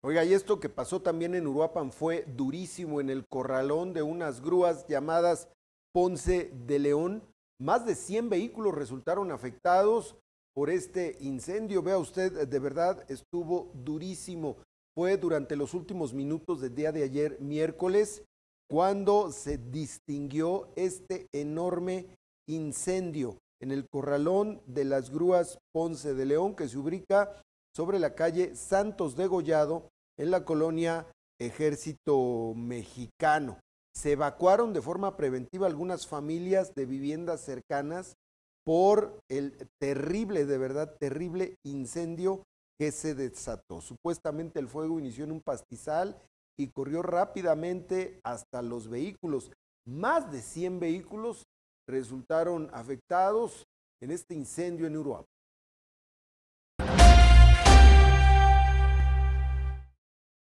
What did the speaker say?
Oiga, y esto que pasó también en Uruapan fue durísimo en el corralón de unas grúas llamadas Ponce de León. Más de 100 vehículos resultaron afectados por este incendio. Vea usted, de verdad estuvo durísimo. Fue durante los últimos minutos del día de ayer, miércoles, cuando se distinguió este enorme incendio en el corralón de las grúas Ponce de León, que se ubica sobre la calle Santos de Gollado en la colonia Ejército Mexicano. Se evacuaron de forma preventiva algunas familias de viviendas cercanas por el terrible, de verdad, terrible incendio que se desató. Supuestamente el fuego inició en un pastizal y corrió rápidamente hasta los vehículos. Más de 100 vehículos resultaron afectados en este incendio en Uruguay.